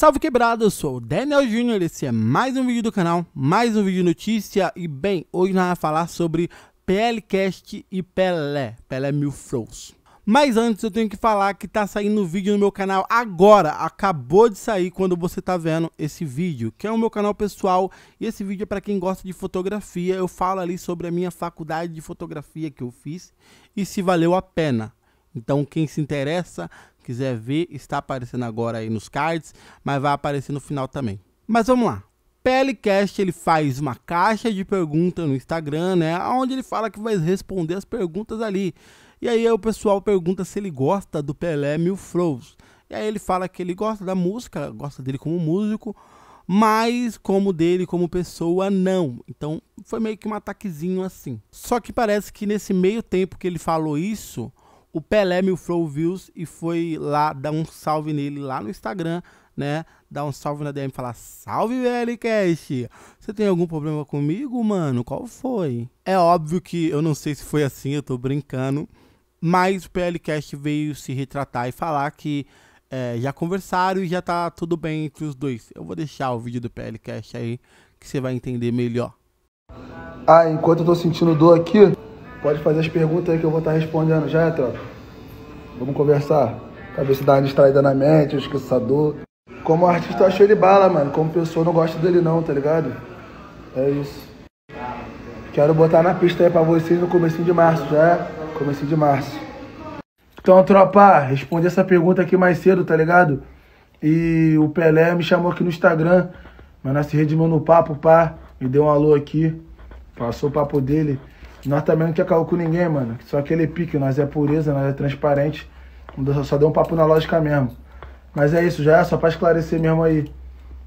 Salve quebrado, eu sou o Daniel Júnior, esse é mais um vídeo do canal, mais um vídeo de notícia e bem, hoje nós vamos falar sobre PLCast e Pelé, Pelé Mil Flows. Mas antes eu tenho que falar que tá saindo vídeo no meu canal agora, acabou de sair quando você tá vendo esse vídeo, que é o meu canal pessoal, e esse vídeo é para quem gosta de fotografia, eu falo ali sobre a minha faculdade de fotografia que eu fiz e se valeu a pena. Então, quem se interessa, quiser ver, está aparecendo agora aí nos cards, mas vai aparecer no final também. Mas vamos lá. Pelicast ele faz uma caixa de perguntas no Instagram, né? Onde ele fala que vai responder as perguntas ali. E aí o pessoal pergunta se ele gosta do Pelé Mil Frows. E aí ele fala que ele gosta da música, gosta dele como músico, mas como dele como pessoa não. Então foi meio que um ataquezinho assim. Só que parece que nesse meio tempo que ele falou isso, o Pelé Mil Flow Views e foi lá dar um salve nele lá no Instagram, né? Dar um salve na DM e falar: Salve, VLCast! Você tem algum problema comigo, mano? Qual foi? É óbvio que eu não sei se foi assim, eu tô brincando. Mas o PLCast veio se retratar e falar que é, já conversaram e já tá tudo bem entre os dois. Eu vou deixar o vídeo do PLCast aí que você vai entender melhor. Ah, enquanto eu tô sentindo dor aqui, Pode fazer as perguntas aí que eu vou estar respondendo já, é, tropa. Vamos conversar. Cabeça dá distraída na mente, o esquiçador. Como artista eu acho ele bala, mano. Como pessoa eu não gosto dele não, tá ligado? É isso. Quero botar na pista aí pra vocês no começo de março, já é? Começo de março. Então, tropa, respondi essa pergunta aqui mais cedo, tá ligado? E o Pelé me chamou aqui no Instagram, mas nós rede, redimos no papo, pá. Me deu um alô aqui. Passou o papo dele. Nós também não tinha caô com ninguém, mano. Só aquele pique, nós é pureza, nós é transparente. Só deu um papo na lógica mesmo. Mas é isso, já é só pra esclarecer mesmo aí.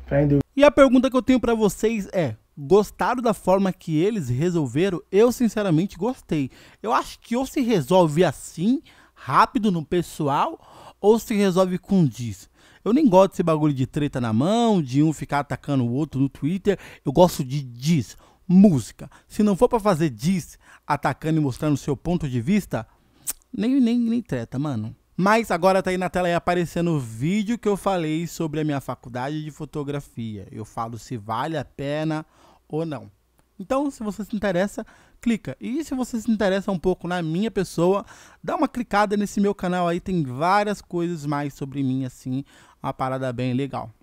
Fé em Deus. E a pergunta que eu tenho para vocês é: gostaram da forma que eles resolveram? Eu, sinceramente, gostei. Eu acho que ou se resolve assim, rápido no pessoal, ou se resolve com diz. Eu nem gosto desse bagulho de treta na mão, de um ficar atacando o outro no Twitter. Eu gosto de diz música. Se não for para fazer diz, atacando e mostrando o seu ponto de vista, nem, nem, nem treta, mano. Mas agora tá aí na tela aí aparecendo o vídeo que eu falei sobre a minha faculdade de fotografia. Eu falo se vale a pena ou não. Então, se você se interessa, clica. E se você se interessa um pouco na minha pessoa, dá uma clicada nesse meu canal aí, tem várias coisas mais sobre mim assim, uma parada bem legal.